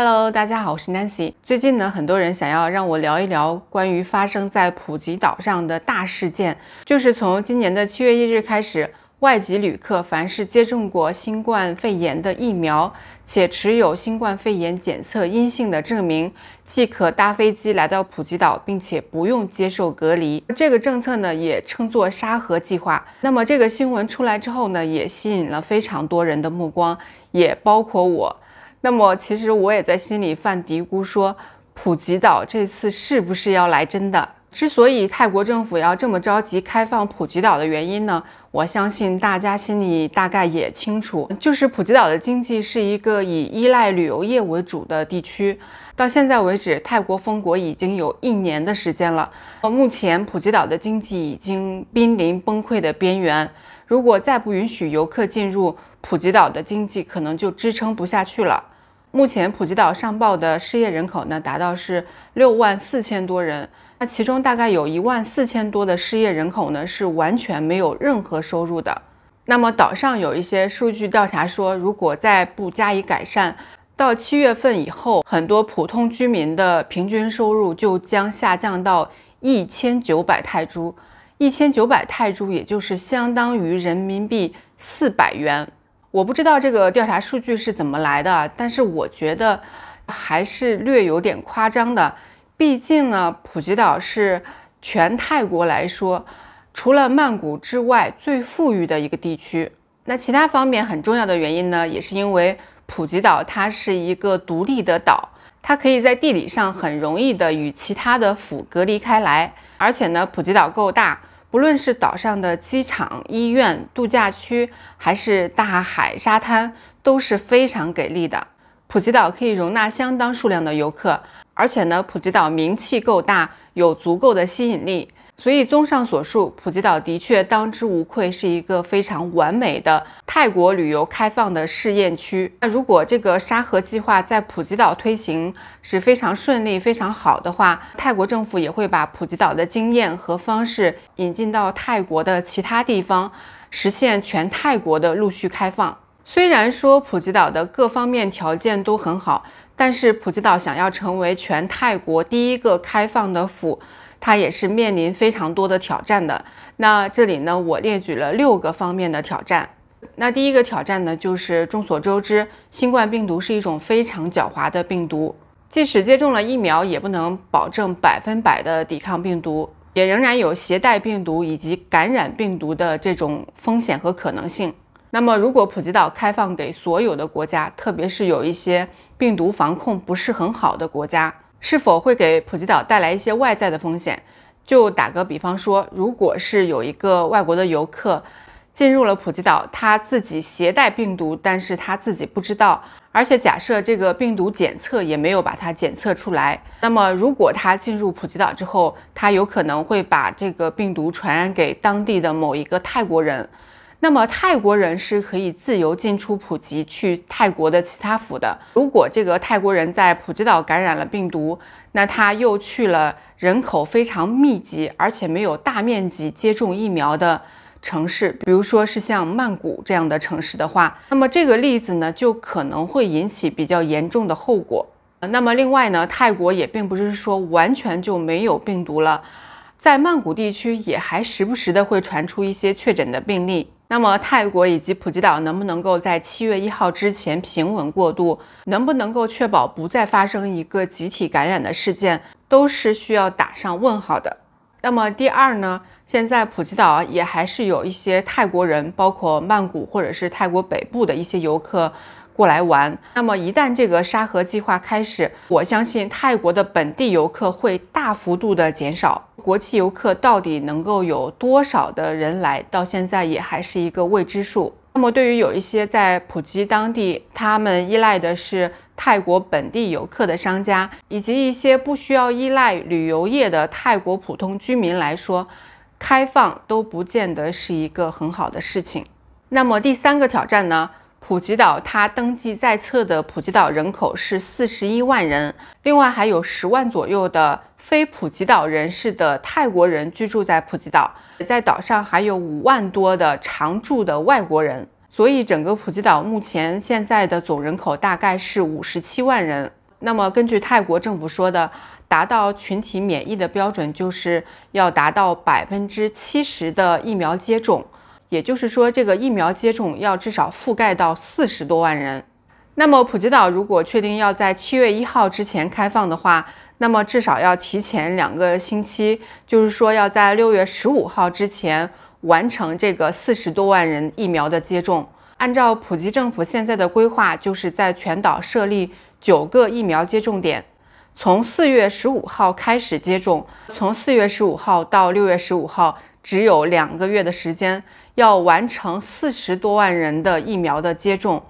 Hello，大家好，我是 Nancy。最近呢，很多人想要让我聊一聊关于发生在普吉岛上的大事件，就是从今年的七月一日开始，外籍旅客凡是接种过新冠肺炎的疫苗且持有新冠肺炎检测阴性的证明，即可搭飞机来到普吉岛，并且不用接受隔离。这个政策呢，也称作沙盒计划。那么这个新闻出来之后呢，也吸引了非常多人的目光，也包括我。那么其实我也在心里犯嘀咕，说普吉岛这次是不是要来真的？之所以泰国政府要这么着急开放普吉岛的原因呢，我相信大家心里大概也清楚，就是普吉岛的经济是一个以依赖旅游业为主的地区。到现在为止，泰国封国已经有一年的时间了，目前普吉岛的经济已经濒临崩溃的边缘，如果再不允许游客进入，普吉岛的经济可能就支撑不下去了。目前普吉岛上报的失业人口呢，达到是六万四千多人。那其中大概有一万四千多的失业人口呢，是完全没有任何收入的。那么岛上有一些数据调查说，如果再不加以改善，到七月份以后，很多普通居民的平均收入就将下降到一千九百泰铢。一千九百泰铢，也就是相当于人民币四百元。我不知道这个调查数据是怎么来的，但是我觉得还是略有点夸张的。毕竟呢，普吉岛是全泰国来说，除了曼谷之外最富裕的一个地区。那其他方面很重要的原因呢，也是因为普吉岛它是一个独立的岛，它可以在地理上很容易的与其他的府隔离开来，而且呢，普吉岛够大。不论是岛上的机场、医院、度假区，还是大海、沙滩，都是非常给力的。普吉岛可以容纳相当数量的游客，而且呢，普吉岛名气够大，有足够的吸引力。所以，综上所述，普吉岛的确当之无愧是一个非常完美的泰国旅游开放的试验区。那如果这个沙河计划在普吉岛推行是非常顺利、非常好的话，泰国政府也会把普吉岛的经验和方式引进到泰国的其他地方，实现全泰国的陆续开放。虽然说普吉岛的各方面条件都很好，但是普吉岛想要成为全泰国第一个开放的府。它也是面临非常多的挑战的。那这里呢，我列举了六个方面的挑战。那第一个挑战呢，就是众所周知，新冠病毒是一种非常狡猾的病毒，即使接种了疫苗，也不能保证百分百的抵抗病毒，也仍然有携带病毒以及感染病毒的这种风险和可能性。那么，如果普及到开放给所有的国家，特别是有一些病毒防控不是很好的国家。是否会给普吉岛带来一些外在的风险？就打个比方说，如果是有一个外国的游客进入了普吉岛，他自己携带病毒，但是他自己不知道，而且假设这个病毒检测也没有把它检测出来，那么如果他进入普吉岛之后，他有可能会把这个病毒传染给当地的某一个泰国人。那么泰国人是可以自由进出普吉，去泰国的其他府的。如果这个泰国人在普吉岛感染了病毒，那他又去了人口非常密集，而且没有大面积接种疫苗的城市，比如说是像曼谷这样的城市的话，那么这个例子呢，就可能会引起比较严重的后果。那么另外呢，泰国也并不是说完全就没有病毒了，在曼谷地区也还时不时的会传出一些确诊的病例。那么泰国以及普吉岛能不能够在七月一号之前平稳过渡，能不能够确保不再发生一个集体感染的事件，都是需要打上问号的。那么第二呢，现在普吉岛也还是有一些泰国人，包括曼谷或者是泰国北部的一些游客。过来玩，那么一旦这个沙河计划开始，我相信泰国的本地游客会大幅度的减少，国际游客到底能够有多少的人来到现在也还是一个未知数。那么对于有一些在普吉当地他们依赖的是泰国本地游客的商家，以及一些不需要依赖旅游业的泰国普通居民来说，开放都不见得是一个很好的事情。那么第三个挑战呢？普吉岛，它登记在册的普吉岛人口是四十一万人，另外还有十万左右的非普吉岛人士的泰国人居住在普吉岛，在岛上还有五万多的常住的外国人，所以整个普吉岛目前现在的总人口大概是五十七万人。那么根据泰国政府说的，达到群体免疫的标准就是要达到百分之七十的疫苗接种。也就是说，这个疫苗接种要至少覆盖到四十多万人。那么，普吉岛如果确定要在七月一号之前开放的话，那么至少要提前两个星期，就是说要在六月十五号之前完成这个四十多万人疫苗的接种。按照普吉政府现在的规划，就是在全岛设立九个疫苗接种点，从四月十五号开始接种，从四月十五号到六月十五号只有两个月的时间。要完成四十多万人的疫苗的接种，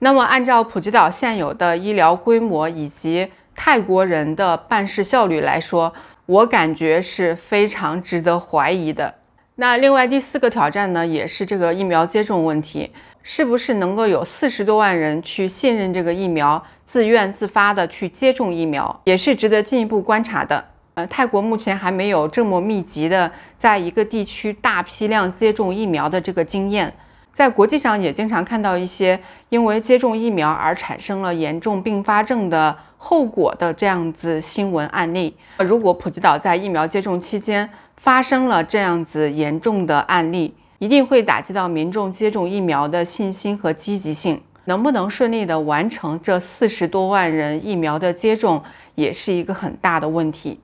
那么按照普吉岛现有的医疗规模以及泰国人的办事效率来说，我感觉是非常值得怀疑的。那另外第四个挑战呢，也是这个疫苗接种问题，是不是能够有四十多万人去信任这个疫苗，自愿自发的去接种疫苗，也是值得进一步观察的。呃，泰国目前还没有这么密集的在一个地区大批量接种疫苗的这个经验，在国际上也经常看到一些因为接种疫苗而产生了严重并发症的后果的这样子新闻案例。如果普吉岛在疫苗接种期间发生了这样子严重的案例，一定会打击到民众接种疫苗的信心和积极性。能不能顺利的完成这四十多万人疫苗的接种，也是一个很大的问题。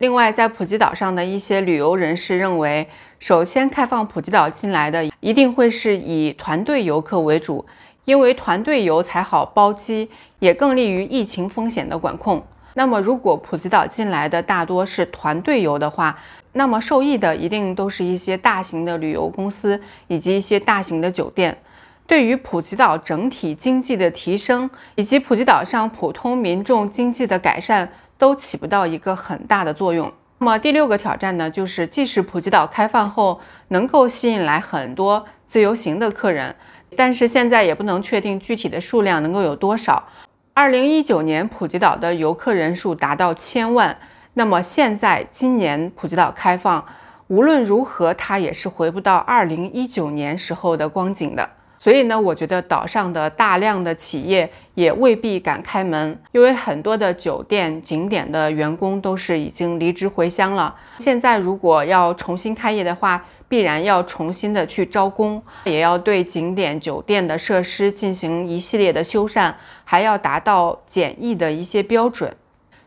另外，在普吉岛上的一些旅游人士认为，首先开放普吉岛进来的一定会是以团队游客为主，因为团队游才好包机，也更利于疫情风险的管控。那么，如果普吉岛进来的大多是团队游的话，那么受益的一定都是一些大型的旅游公司以及一些大型的酒店。对于普吉岛整体经济的提升，以及普吉岛上普通民众经济的改善。都起不到一个很大的作用。那么第六个挑战呢，就是即使普吉岛开放后能够吸引来很多自由行的客人，但是现在也不能确定具体的数量能够有多少。二零一九年普吉岛的游客人数达到千万，那么现在今年普吉岛开放，无论如何，它也是回不到二零一九年时候的光景的。所以呢，我觉得岛上的大量的企业也未必敢开门，因为很多的酒店、景点的员工都是已经离职回乡了。现在如果要重新开业的话，必然要重新的去招工，也要对景点、酒店的设施进行一系列的修缮，还要达到简易的一些标准。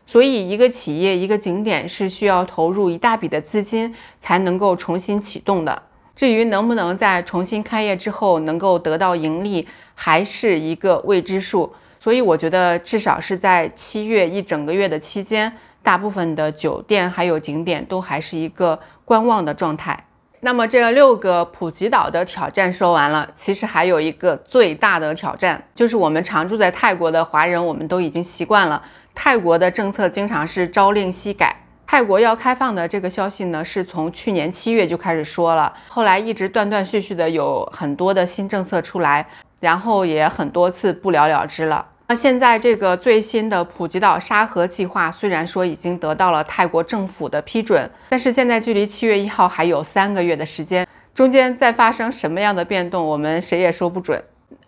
所以，一个企业、一个景点是需要投入一大笔的资金才能够重新启动的。至于能不能在重新开业之后能够得到盈利，还是一个未知数。所以我觉得，至少是在七月一整个月的期间，大部分的酒店还有景点都还是一个观望的状态。那么这六个普吉岛的挑战说完了，其实还有一个最大的挑战，就是我们常住在泰国的华人，我们都已经习惯了泰国的政策经常是朝令夕改。泰国要开放的这个消息呢，是从去年七月就开始说了，后来一直断断续续的有很多的新政策出来，然后也很多次不了了之了。那现在这个最新的普吉岛沙河计划，虽然说已经得到了泰国政府的批准，但是现在距离七月一号还有三个月的时间，中间再发生什么样的变动，我们谁也说不准。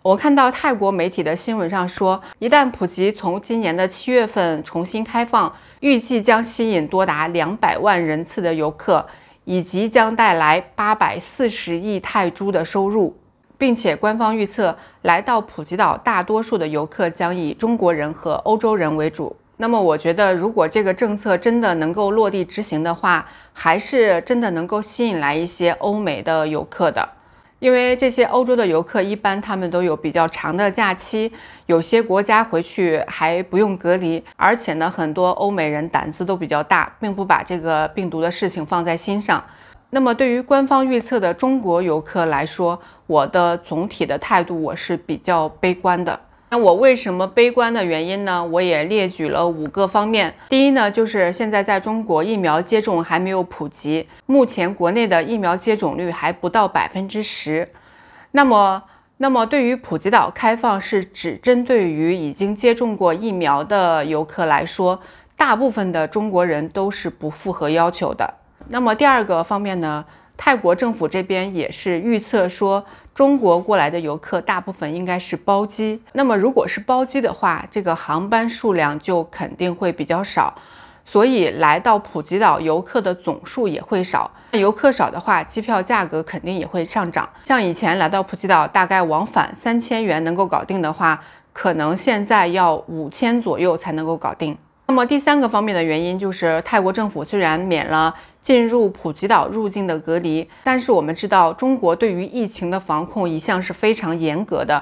我看到泰国媒体的新闻上说，一旦普吉从今年的七月份重新开放，预计将吸引多达两百万人次的游客，以及将带来八百四十亿泰铢的收入，并且官方预测，来到普吉岛大多数的游客将以中国人和欧洲人为主。那么，我觉得如果这个政策真的能够落地执行的话，还是真的能够吸引来一些欧美的游客的。因为这些欧洲的游客一般他们都有比较长的假期，有些国家回去还不用隔离，而且呢，很多欧美人胆子都比较大，并不把这个病毒的事情放在心上。那么对于官方预测的中国游客来说，我的总体的态度我是比较悲观的。那我为什么悲观的原因呢？我也列举了五个方面。第一呢，就是现在在中国疫苗接种还没有普及，目前国内的疫苗接种率还不到百分之十。那么，那么对于普吉岛开放，是只针对于已经接种过疫苗的游客来说，大部分的中国人都是不符合要求的。那么第二个方面呢？泰国政府这边也是预测说，中国过来的游客大部分应该是包机。那么如果是包机的话，这个航班数量就肯定会比较少，所以来到普吉岛游客的总数也会少。游客少的话，机票价格肯定也会上涨。像以前来到普吉岛，大概往返三千元能够搞定的话，可能现在要五千左右才能够搞定。那么第三个方面的原因就是，泰国政府虽然免了进入普吉岛入境的隔离，但是我们知道中国对于疫情的防控一向是非常严格的。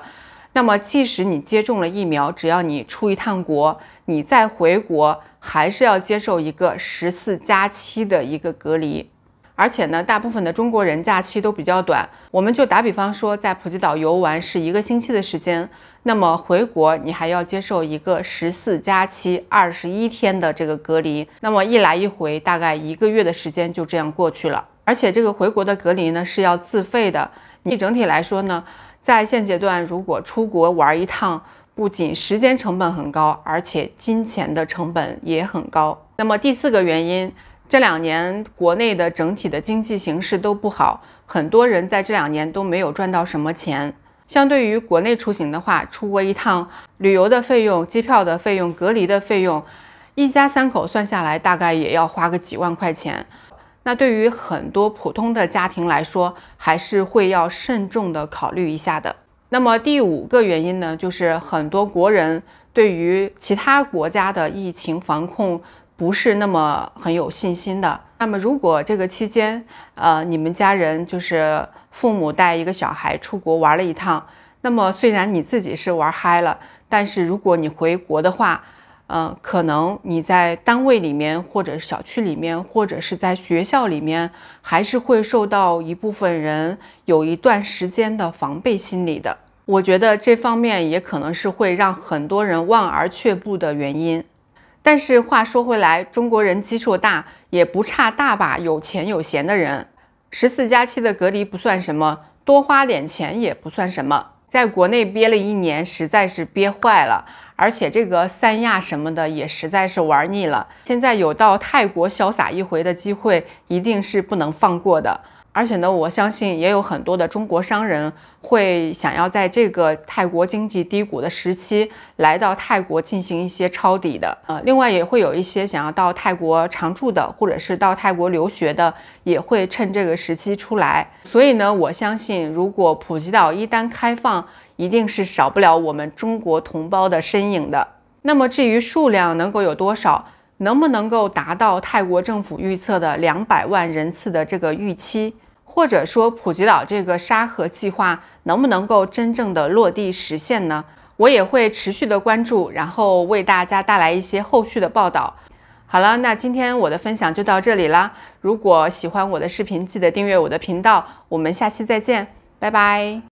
那么即使你接种了疫苗，只要你出一趟国，你再回国还是要接受一个十四加七的一个隔离。而且呢，大部分的中国人假期都比较短。我们就打比方说，在普吉岛游玩是一个星期的时间，那么回国你还要接受一个十四加七二十一天的这个隔离，那么一来一回大概一个月的时间就这样过去了。而且这个回国的隔离呢是要自费的。你整体来说呢，在现阶段如果出国玩一趟，不仅时间成本很高，而且金钱的成本也很高。那么第四个原因。这两年国内的整体的经济形势都不好，很多人在这两年都没有赚到什么钱。相对于国内出行的话，出国一趟旅游的费用、机票的费用、隔离的费用，一家三口算下来大概也要花个几万块钱。那对于很多普通的家庭来说，还是会要慎重的考虑一下的。那么第五个原因呢，就是很多国人对于其他国家的疫情防控。不是那么很有信心的。那么，如果这个期间，呃，你们家人就是父母带一个小孩出国玩了一趟，那么虽然你自己是玩嗨了，但是如果你回国的话，嗯，可能你在单位里面，或者小区里面，或者是在学校里面，还是会受到一部分人有一段时间的防备心理的。我觉得这方面也可能是会让很多人望而却步的原因。但是话说回来，中国人基数大，也不差大把有钱有闲的人。十四加七的隔离不算什么，多花点钱也不算什么。在国内憋了一年，实在是憋坏了，而且这个三亚什么的也实在是玩腻了。现在有到泰国潇洒一回的机会，一定是不能放过的。而且呢，我相信也有很多的中国商人会想要在这个泰国经济低谷的时期来到泰国进行一些抄底的。呃，另外也会有一些想要到泰国常住的，或者是到泰国留学的，也会趁这个时期出来。所以呢，我相信如果普吉岛一旦开放，一定是少不了我们中国同胞的身影的。那么至于数量能够有多少，能不能够达到泰国政府预测的两百万人次的这个预期？或者说，普吉岛这个沙河计划能不能够真正的落地实现呢？我也会持续的关注，然后为大家带来一些后续的报道。好了，那今天我的分享就到这里啦。如果喜欢我的视频，记得订阅我的频道。我们下期再见，拜拜。